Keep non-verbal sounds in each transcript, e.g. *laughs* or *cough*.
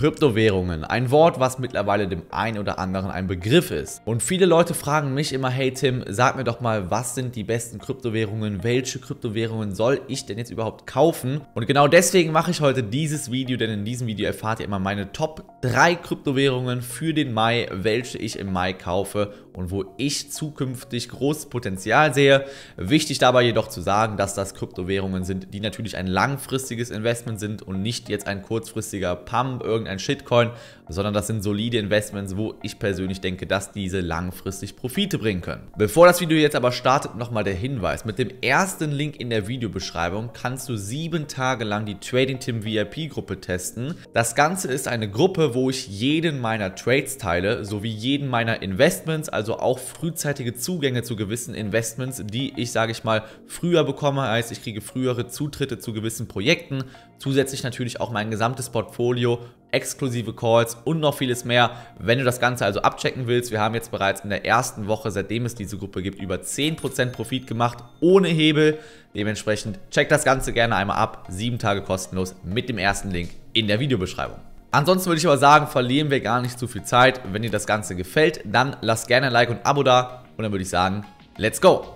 Kryptowährungen, ein Wort, was mittlerweile dem einen oder anderen ein Begriff ist. Und viele Leute fragen mich immer, hey Tim, sag mir doch mal, was sind die besten Kryptowährungen, welche Kryptowährungen soll ich denn jetzt überhaupt kaufen? Und genau deswegen mache ich heute dieses Video, denn in diesem Video erfahrt ihr immer meine Top 3 Kryptowährungen für den Mai, welche ich im Mai kaufe und wo ich zukünftig großes Potenzial sehe. Wichtig dabei jedoch zu sagen, dass das Kryptowährungen sind, die natürlich ein langfristiges Investment sind und nicht jetzt ein kurzfristiger Pump, irgendein Shitcoin, sondern das sind solide Investments, wo ich persönlich denke, dass diese langfristig Profite bringen können. Bevor das Video jetzt aber startet, nochmal der Hinweis. Mit dem ersten Link in der Videobeschreibung kannst du sieben Tage lang die Trading Team VIP Gruppe testen. Das Ganze ist eine Gruppe, wo ich jeden meiner Trades teile, sowie jeden meiner Investments, also also auch frühzeitige Zugänge zu gewissen Investments, die ich, sage ich mal, früher bekomme, heißt ich kriege frühere Zutritte zu gewissen Projekten, zusätzlich natürlich auch mein gesamtes Portfolio, exklusive Calls und noch vieles mehr. Wenn du das Ganze also abchecken willst, wir haben jetzt bereits in der ersten Woche, seitdem es diese Gruppe gibt, über 10% Profit gemacht, ohne Hebel. Dementsprechend check das Ganze gerne einmal ab, sieben Tage kostenlos mit dem ersten Link in der Videobeschreibung. Ansonsten würde ich aber sagen, verlieren wir gar nicht zu viel Zeit. Wenn dir das Ganze gefällt, dann lass gerne ein Like und ein Abo da. Und dann würde ich sagen, let's go!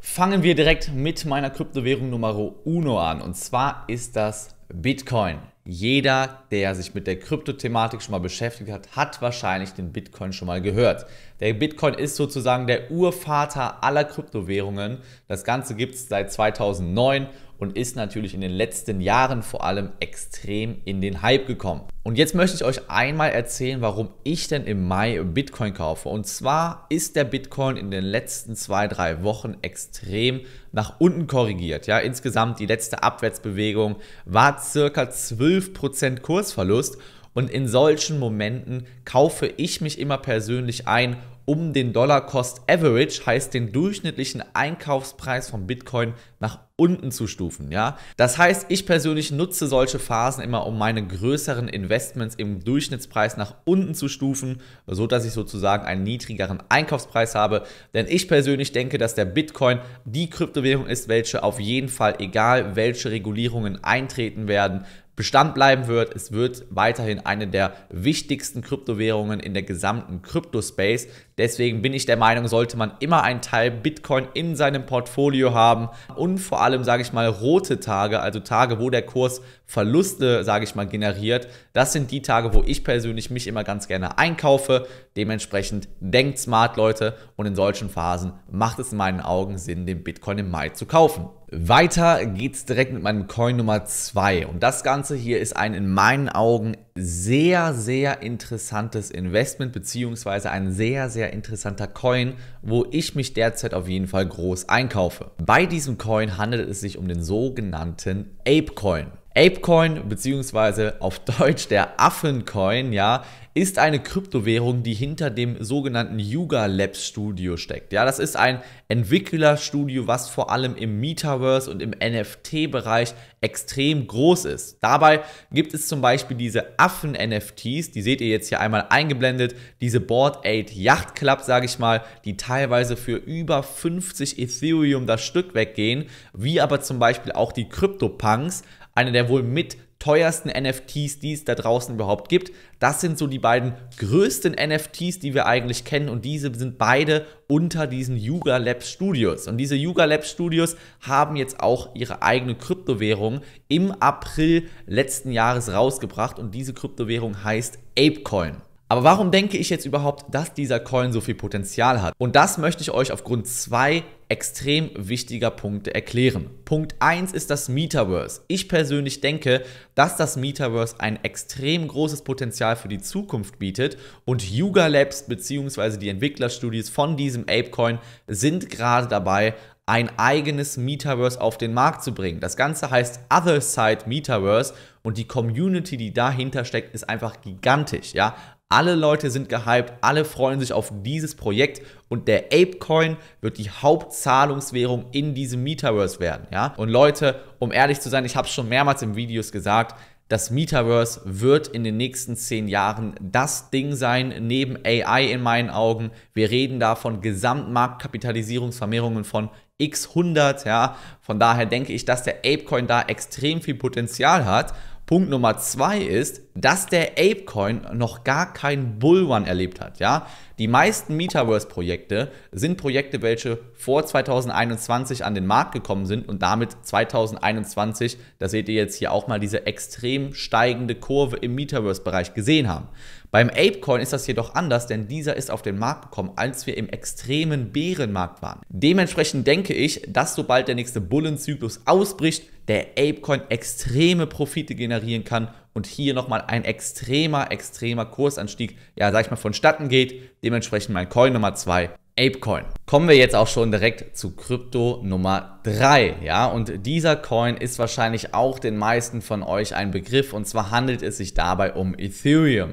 Fangen wir direkt mit meiner Kryptowährung Nummer Uno an. Und zwar ist das Bitcoin. Jeder, der sich mit der Kryptothematik schon mal beschäftigt hat, hat wahrscheinlich den Bitcoin schon mal gehört. Der Bitcoin ist sozusagen der Urvater aller Kryptowährungen. Das Ganze gibt es seit 2009 und ist natürlich in den letzten Jahren vor allem extrem in den Hype gekommen. Und jetzt möchte ich euch einmal erzählen, warum ich denn im Mai Bitcoin kaufe. Und zwar ist der Bitcoin in den letzten zwei, drei Wochen extrem nach unten korrigiert. Ja, insgesamt die letzte Abwärtsbewegung war circa 12% Kursverlust. Und in solchen Momenten kaufe ich mich immer persönlich ein um den Dollar Cost Average, heißt den durchschnittlichen Einkaufspreis von Bitcoin nach unten zu stufen, ja? Das heißt, ich persönlich nutze solche Phasen immer, um meine größeren Investments im Durchschnittspreis nach unten zu stufen, so dass ich sozusagen einen niedrigeren Einkaufspreis habe, denn ich persönlich denke, dass der Bitcoin die Kryptowährung ist, welche auf jeden Fall egal welche Regulierungen eintreten werden, Bestand bleiben wird. Es wird weiterhin eine der wichtigsten Kryptowährungen in der gesamten Kryptospace. Deswegen bin ich der Meinung, sollte man immer einen Teil Bitcoin in seinem Portfolio haben und vor allem, sage ich mal, rote Tage, also Tage, wo der Kurs Verluste, sage ich mal, generiert. Das sind die Tage, wo ich persönlich mich immer ganz gerne einkaufe. Dementsprechend denkt smart, Leute, und in solchen Phasen macht es in meinen Augen Sinn, den Bitcoin im Mai zu kaufen. Weiter geht's direkt mit meinem Coin Nummer 2 und das Ganze hier ist ein in meinen Augen sehr, sehr interessantes Investment beziehungsweise ein sehr, sehr interessanter Coin, wo ich mich derzeit auf jeden Fall groß einkaufe. Bei diesem Coin handelt es sich um den sogenannten Apecoin. Apecoin beziehungsweise auf *laughs* Deutsch der Affencoin, ja, ist eine Kryptowährung, die hinter dem sogenannten Yuga Labs Studio steckt. Ja, das ist ein Entwicklerstudio, was vor allem im Metaverse und im NFT-Bereich extrem groß ist. Dabei gibt es zum Beispiel diese Affen-NFTs, die seht ihr jetzt hier einmal eingeblendet, diese Board 8 Yacht Club, sage ich mal, die teilweise für über 50 Ethereum das Stück weggehen, wie aber zum Beispiel auch die CryptoPunks, eine der wohl mit teuersten NFTs, die es da draußen überhaupt gibt. Das sind so die beiden größten NFTs, die wir eigentlich kennen und diese sind beide unter diesen Yuga Labs Studios. Und diese Yuga Labs Studios haben jetzt auch ihre eigene Kryptowährung im April letzten Jahres rausgebracht und diese Kryptowährung heißt Apecoin. Aber warum denke ich jetzt überhaupt, dass dieser Coin so viel Potenzial hat? Und das möchte ich euch aufgrund zwei extrem wichtiger Punkte erklären. Punkt 1 ist das Metaverse. Ich persönlich denke, dass das Metaverse ein extrem großes Potenzial für die Zukunft bietet und Yuga Labs bzw. die Entwicklerstudios von diesem Apecoin sind gerade dabei, ein eigenes Metaverse auf den Markt zu bringen. Das Ganze heißt Other Side Metaverse und die Community, die dahinter steckt, ist einfach gigantisch. Ja? Alle Leute sind gehypt, alle freuen sich auf dieses Projekt und der Apecoin wird die Hauptzahlungswährung in diesem Metaverse werden, ja? Und Leute, um ehrlich zu sein, ich habe es schon mehrmals in Videos gesagt, das Metaverse wird in den nächsten zehn Jahren das Ding sein, neben AI in meinen Augen. Wir reden da von Gesamtmarktkapitalisierungsvermehrungen von x 100, ja? Von daher denke ich, dass der Apecoin da extrem viel Potenzial hat Punkt Nummer zwei ist, dass der Apecoin noch gar keinen Bullrun erlebt hat. Ja? Die meisten Metaverse-Projekte sind Projekte, welche vor 2021 an den Markt gekommen sind und damit 2021, da seht ihr jetzt hier auch mal, diese extrem steigende Kurve im Metaverse-Bereich gesehen haben. Beim Apecoin ist das jedoch anders, denn dieser ist auf den Markt gekommen, als wir im extremen Bärenmarkt waren. Dementsprechend denke ich, dass sobald der nächste Bullenzyklus ausbricht, der Apecoin extreme Profite generieren kann und hier nochmal ein extremer, extremer Kursanstieg, ja, sag ich mal, vonstatten geht. Dementsprechend mein Coin Nummer 2, Apecoin. Kommen wir jetzt auch schon direkt zu Krypto Nummer 3, ja, und dieser Coin ist wahrscheinlich auch den meisten von euch ein Begriff und zwar handelt es sich dabei um Ethereum.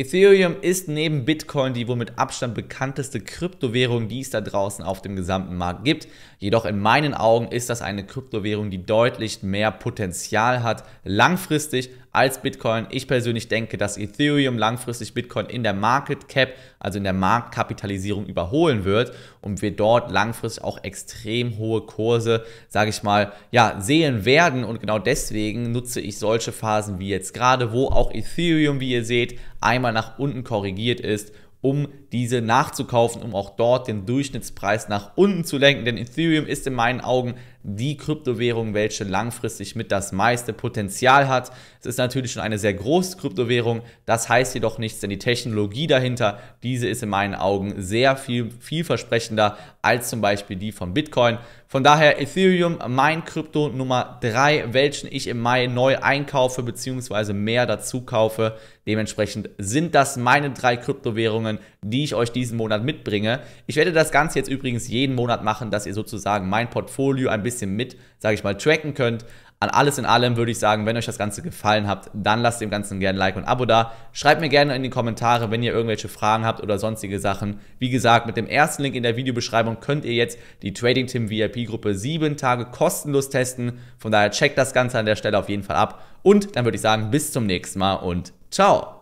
Ethereum ist neben Bitcoin die wohl mit Abstand bekannteste Kryptowährung, die es da draußen auf dem gesamten Markt gibt. Jedoch in meinen Augen ist das eine Kryptowährung, die deutlich mehr Potenzial hat, langfristig als Bitcoin. Ich persönlich denke, dass Ethereum langfristig Bitcoin in der Market Cap, also in der Marktkapitalisierung überholen wird und wir dort langfristig auch extrem hohe Kurse, sage ich mal, ja, sehen werden und genau deswegen nutze ich solche Phasen wie jetzt gerade, wo auch Ethereum, wie ihr seht, einmal nach unten korrigiert ist um diese nachzukaufen, um auch dort den Durchschnittspreis nach unten zu lenken. Denn Ethereum ist in meinen Augen die Kryptowährung, welche langfristig mit das meiste Potenzial hat. Es ist natürlich schon eine sehr große Kryptowährung, das heißt jedoch nichts, denn die Technologie dahinter, diese ist in meinen Augen sehr viel vielversprechender als zum Beispiel die von Bitcoin. Von daher Ethereum, mein Krypto Nummer 3, welchen ich im Mai neu einkaufe bzw. mehr dazu kaufe. Dementsprechend sind das meine drei Kryptowährungen, die ich euch diesen Monat mitbringe. Ich werde das Ganze jetzt übrigens jeden Monat machen, dass ihr sozusagen mein Portfolio ein bisschen bisschen mit, sage ich mal, tracken könnt. An alles in allem würde ich sagen, wenn euch das Ganze gefallen hat, dann lasst dem Ganzen gerne ein Like und ein Abo da. Schreibt mir gerne in die Kommentare, wenn ihr irgendwelche Fragen habt oder sonstige Sachen. Wie gesagt, mit dem ersten Link in der Videobeschreibung könnt ihr jetzt die Trading Team VIP Gruppe 7 Tage kostenlos testen. Von daher checkt das Ganze an der Stelle auf jeden Fall ab. Und dann würde ich sagen, bis zum nächsten Mal und ciao!